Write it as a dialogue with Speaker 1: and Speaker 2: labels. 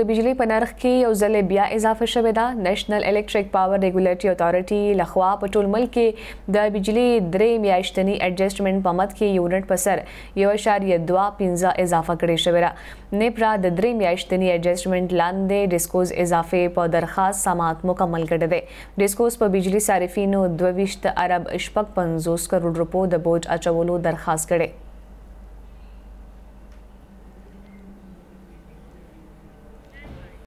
Speaker 1: د بجلی په نرخ کې یو ځل بیا اضافه شوې ده نېشنل الیکټریک پاور ریګولیټری اتھارټي لخوا په ټول ملک کې د بجلی درې میاشتنی اډجسټمنټ په مت کې یونټ په سر یو اشاریه دوا پنځه اضافه کړې شوې ده نیپرا د درې میاشتنی اډجسټمنټ لاندې ډیسکوز اضافه په درخواست سماعت مکمل کړي دي ډیسکوز په بجلی صارفینو 22 ارب 55 کروڑ روپو د بوج اچولو درخواست کړي